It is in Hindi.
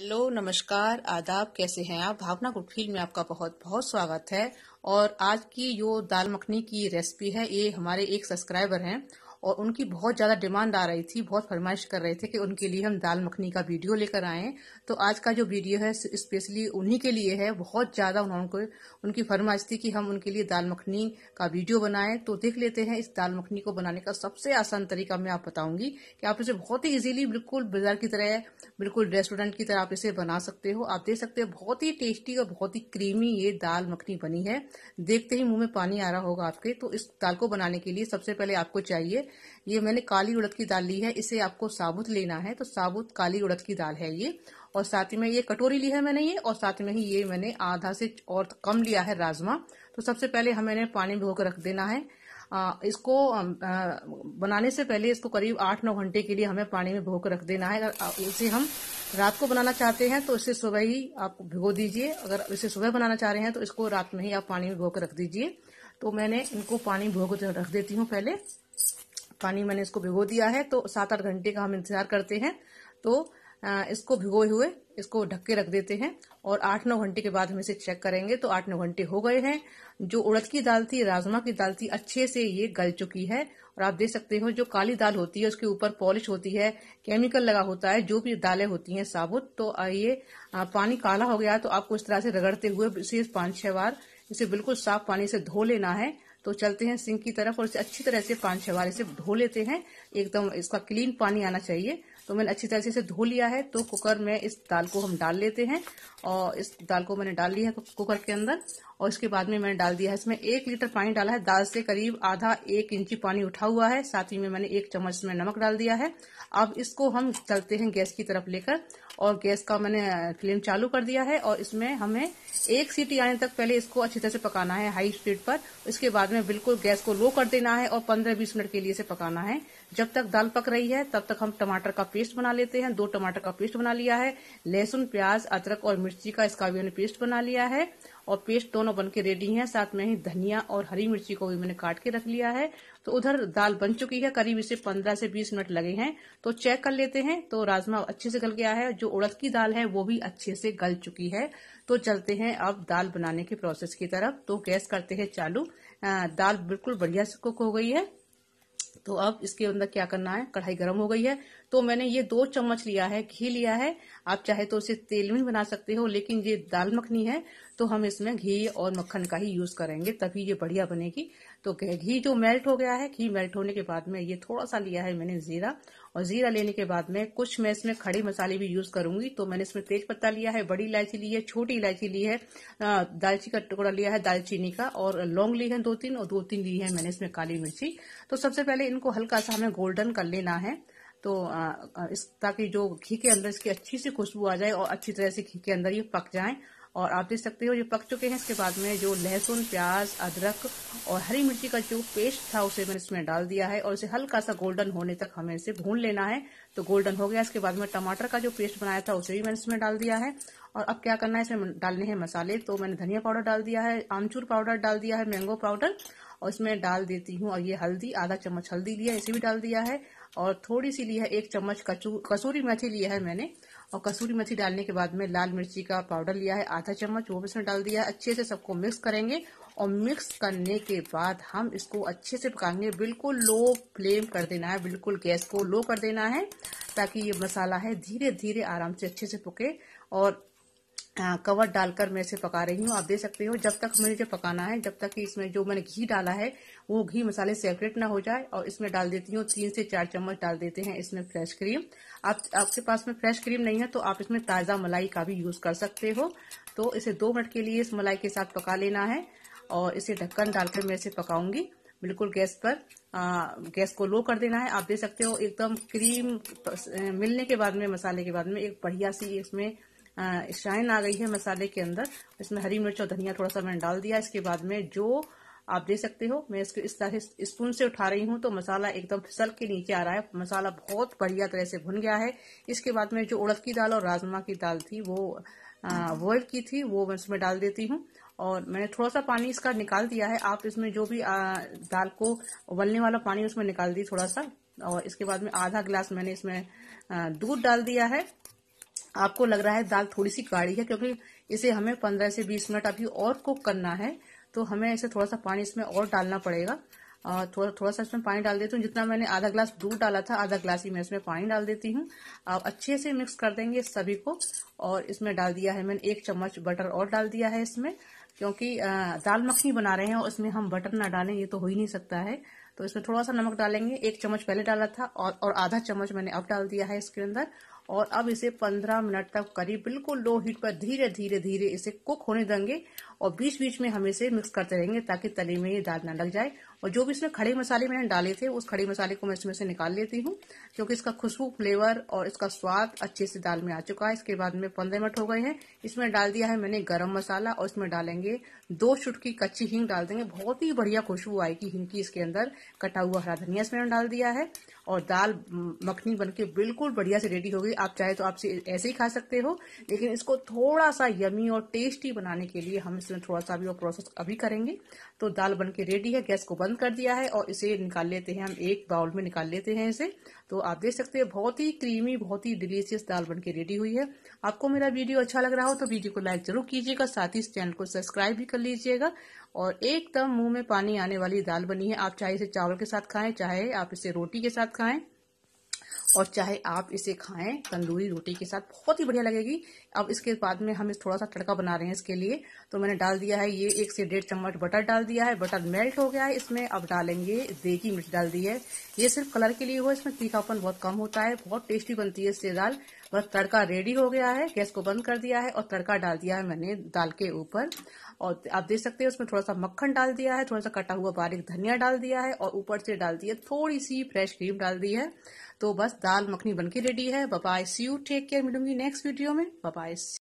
हेलो नमस्कार आदाब कैसे हैं आप भावना गुटखील में आपका बहुत बहुत स्वागत है और आज की जो दाल मखनी की रेसिपी है ये हमारे एक सब्सक्राइबर हैं और उनकी बहुत ज़्यादा डिमांड आ रही थी बहुत फरमाइश कर रहे थे कि उनके लिए हम दाल मखनी का वीडियो लेकर आएँ तो आज का जो वीडियो है स्पेशली उन्हीं के लिए है बहुत ज़्यादा उन्होंने उनकी फरमाइश थी कि हम उनके लिए दाल मखनी का वीडियो बनाएं तो देख लेते हैं इस दाल मखनी को बनाने का सबसे आसान तरीका मैं आप बताऊंगी कि आप इसे बहुत ही ईजिली बिल्कुल बाजार की तरह बिल्कुल रेस्टोरेंट की तरह आप इसे बना सकते हो आप देख सकते हो बहुत ही टेस्टी और बहुत ही क्रीमी ये दाल मखनी बनी है देखते ही मुंह में पानी आ रहा होगा आपके तो इस दाल को बनाने के लिए सबसे पहले आपको चाहिए ये मैंने काली उड़द की दाल ली है इसे आपको साबुत लेना है तो साबुत काली उड़द की दाल है ये और साथ में ये कटोरी ली है मैंने ये और साथ में ही ये मैंने आधा से और कम लिया है राजमा तो सबसे पहले हमें पानी भिगो कर रख देना है आ, इसको आ, बनाने से पहले इसको करीब आठ नौ घंटे के लिए हमें पानी में भिगो कर रख देना है इसे हम रात को बनाना चाहते हैं तो इसे सुबह ही आप भिगो दीजिए अगर इसे सुबह बनाना चाह रहे हैं तो इसको रात में ही आप पानी में भिगो कर रख दीजिए तो मैंने इनको पानी भिगो रख देती हूँ पहले पानी मैंने इसको भिगो दिया है तो सात आठ घंटे का हम इंतजार करते हैं तो इसको भिगोए हुए इसको ढक के रख देते हैं और आठ नौ घंटे के बाद हम इसे चेक करेंगे तो आठ नौ घंटे हो गए हैं जो उड़द की दाल थी राजमा की दाल थी अच्छे से ये गल चुकी है और आप देख सकते हो जो काली दाल होती है उसके ऊपर पॉलिश होती है केमिकल लगा होता है जो भी दालें होती हैं साबुत तो ये पानी काला हो गया तो आपको इस तरह से रगड़ते हुए इसे पांच छह बार इसे बिल्कुल साफ पानी से धो लेना है तो चलते हैं सिंक की तरफ और इसे अच्छी तरह से छह छवारे से धो लेते हैं एकदम इसका क्लीन पानी आना चाहिए तो मैंने अच्छी तरह से धो लिया है तो कुकर में इस दाल को हम डाल लेते हैं और इस दाल को मैंने डाल लिया है कुकर के अंदर और इसके बाद में मैंने डाल दिया है इसमें एक लीटर पानी डाला है दाल से करीब आधा एक इंची पानी उठा हुआ है साथ ही में मैंने एक चम्मच में नमक डाल दिया है अब इसको हम चलते हैं गैस की तरफ लेकर और गैस का मैंने फ्लेम चालू कर दिया है और इसमें हमें एक सीटी आने तक पहले इसको अच्छी तरह से पकाना है हाई स्पीड पर इसके बाद में बिल्कुल गैस को लो कर देना है और पंद्रह बीस मिनट के लिए इसे पकाना है जब तक दाल पक रही है तब तक हम टमाटर का पेस्ट बना लेते हैं दो टमाटर का पेस्ट बना लिया है लहसुन प्याज अदरक और मिर्ची का इसका भी मैंने पेस्ट बना लिया है और पेस्ट दोनों बन के रेडी है साथ में ही धनिया और हरी मिर्ची को भी मैंने काट के रख लिया है तो उधर दाल बन चुकी है करीब इसे पंद्रह से बीस मिनट लगे हैं तो चेक कर लेते हैं तो राजमा अच्छे से गल गया है जो उड़द की दाल है वो भी अच्छे से गल चुकी है तो चलते हैं अब दाल बनाने के प्रोसेस की तरफ तो गैस करते हैं चालू दाल बिल्कुल बढ़िया से कुक हो गई है तो अब इसके अंदर क्या करना है कढ़ाई गर्म हो गई है तो मैंने ये दो चम्मच लिया है घी लिया है आप चाहे तो इसे तेल में बना सकते हो लेकिन ये दाल मखनी है तो हम इसमें घी और मक्खन का ही यूज करेंगे तभी ये बढ़िया बनेगी तो घी जो मेल्ट हो गया है घी मेल्ट होने के बाद में ये थोड़ा सा लिया है मैंने जीरा और जीरा लेने के बाद में कुछ मैं इसमें खड़े मसाले भी यूज करूंगी तो मैंने इसमें तेज पत्ता लिया है बड़ी इलायची ली है छोटी इलायची ली है दालची का टुकड़ा लिया है दालचीनी का और लौंग ली है दो तीन और दो तीन ली है मैंने इसमें काली मिर्ची तो सबसे पहले इनको हल्का सा हमें गोल्डन कर लेना है तो इस ताकि जो घी के अंदर इसकी अच्छी सी खुशबू आ जाए और अच्छी तरह से घी के अंदर ये पक जाए और आप देख सकते हो ये पक चुके हैं इसके बाद में जो लहसुन प्याज अदरक और हरी मिर्ची का जो पेस्ट था उसे मैंने इसमें डाल दिया है और इसे हल्का सा गोल्डन होने तक हमें इसे भून लेना है तो गोल्डन हो गया इसके बाद में टमाटर का जो पेस्ट बनाया था उसे भी मैंने इसमें डाल दिया है और अब क्या करना है इसमें डालने हैं मसाले तो मैंने धनिया पाउडर डाल दिया है आमचूर पाउडर डाल दिया है मैंगो पाउडर और इसमें डाल देती हूँ और ये हल्दी आधा चम्मच हल्दी लिया इसे भी डाल दिया है और थोड़ी सी लिया है एक चम्मच कसूरी मेथी लिया है मैंने और कसूरी मेथी डालने के बाद में लाल मिर्ची का पाउडर लिया है आधा चम्मच वो भी इसमें डाल दिया है अच्छे से सबको मिक्स करेंगे और मिक्स करने के बाद हम इसको अच्छे से पकाएंगे बिल्कुल लो फ्लेम कर देना है बिल्कुल गैस को लो कर देना है ताकि ये मसाला है धीरे धीरे आराम से अच्छे से पके और कवर डालकर मैं इसे पका रही हूँ आप देख सकते हो जब तक जो पकाना है जब तक कि इसमें जो मैंने घी डाला है वो घी मसाले सेपरेट ना हो जाए और इसमें डाल देती हूँ तीन से चार चम्मच डाल देते हैं इसमें फ्रेश क्रीम आप आपके पास में फ्रेश क्रीम नहीं है तो आप इसमें ताज़ा मलाई का भी यूज़ कर सकते हो तो इसे दो मिनट के लिए इस मलाई के साथ पका लेना है और इसे ढक्कन डालकर मैं इसे पकाऊंगी बिल्कुल गैस पर आ, गैस को लो कर देना है आप देख सकते हो एकदम क्रीम मिलने के बाद में मसाले के बाद में एक बढ़िया सी इसमें शाइन आ गई है मसाले के अंदर इसमें हरी मिर्च और धनिया थोड़ा सा मैंने डाल दिया इसके बाद में जो आप दे सकते हो मैं इसको इस तरह स्पून से उठा रही हूँ तो मसाला एकदम फिसल के नीचे आ रहा है मसाला बहुत बढ़िया तरह से भुन गया है इसके बाद में जो उड़द की दाल और राजमा की दाल थी वो बॉयल की थी वो मैं इसमें डाल देती हूँ और मैंने थोड़ा सा पानी इसका निकाल दिया है आप इसमें जो भी आ, दाल को उबलने वाला पानी उसमें निकाल दी थोड़ा सा और इसके बाद में आधा गिलास मैंने इसमें दूध डाल दिया है आपको लग रहा है दाल थोड़ी सी गाढ़ी है क्योंकि इसे हमें पंद्रह से बीस मिनट अभी और कुक करना है तो हमें ऐसे थोड़ा सा पानी इसमें और डालना पड़ेगा थोड़ा थोड़ा सा इसमें पानी डाल देती हूँ जितना मैंने आधा ग्लास दूध डाला था आधा ग्लास ही मैं इसमें पानी डाल देती हूँ अब अच्छे से मिक्स कर देंगे सभी को और इसमें डाल दिया है मैंने एक चम्मच बटर और डाल दिया है इसमें क्योंकि दाल मखनी बना रहे हैं और इसमें हम बटर ना डालें ये तो हो ही नहीं सकता है तो इसमें थोड़ा सा नमक डालेंगे एक चम्मच पहले डाला था और, और आधा चम्मच मैंने अब डाल दिया है इसके अंदर और अब इसे 15 मिनट तक करीब बिल्कुल लो हीट पर धीरे धीरे धीरे इसे कुक होने देंगे और बीच बीच में हम इसे मिक्स करते रहेंगे ताकि तले में ये दाल ना लग जाए और जो भी इसमें खड़े मसाले मैंने डाले थे उस खड़े मसाले को मैं इसमें से निकाल लेती हूँ क्योंकि इसका खुशबू फ्लेवर और इसका स्वाद अच्छे से दाल में आ चुका है इसके बाद में पंद्रह मिनट हो गए हैं इसमें डाल दिया है मैंने गर्म मसाला और इसमें डालेंगे दो चुटकी कच्ची हींग डाल देंगे बहुत ही बढ़िया खुशबू आएगी हिंग की इसके अंदर कटा हुआ हरा धनिया इसमें डाल दिया है और दाल मखनी बनके बिल्कुल बढ़िया से रेडी हो गई आप चाहे तो आप ऐसे ही खा सकते हो लेकिन इसको थोड़ा सा यमी और टेस्टी बनाने के लिए हम इसमें थोड़ा सा भी और प्रोसेस अभी करेंगे तो दाल बन के रेडी है गैस को बंद कर दिया है और इसे निकाल लेते हैं हम एक बाउल में निकाल लेते हैं इसे तो आप देख सकते हैं बहुत ही क्रीमी बहुत ही डिलीशियस दाल बन के रेडी हुई है आपको मेरा वीडियो अच्छा लग रहा हो तो वीडियो को लाइक जरूर कीजिएगा साथ ही इस चैनल को सब्सक्राइब भी कर लीजिएगा और एकदम मुंह में पानी आने वाली दाल बनी है आप चाहे इसे चावल के साथ खाएं चाहे आप इसे रोटी के साथ खाएं और चाहे आप इसे खाएं तंदूरी रोटी के साथ बहुत ही बढ़िया लगेगी अब इसके बाद में हम इस थोड़ा सा तड़का बना रहे हैं इसके लिए तो मैंने डाल दिया है ये एक से डेढ़ चम्मच बटर डाल दिया है बटर मेल्ट हो गया है इसमें अब डालेंगे देगी मिर्च डाल दी है ये सिर्फ कलर के लिए हुआ इसमें तीखापन बहुत कम होता है बहुत टेस्टी बनती है इससे दाल बस तड़का रेडी हो गया है गैस को बंद कर दिया है और तड़का डाल दिया है मैंने दाल के ऊपर और आप देख सकते हैं उसमें थोड़ा सा मक्खन डाल दिया है थोड़ा सा कटा हुआ बारीक धनिया डाल दिया है और ऊपर से डाल दिया थोड़ी सी फ्रेश क्रीम डाल दी है तो बस दाल मखनी बनके रेडी है बपाई सी यू टेक केयर मिलूंगी नेक्स्ट वीडियो में सी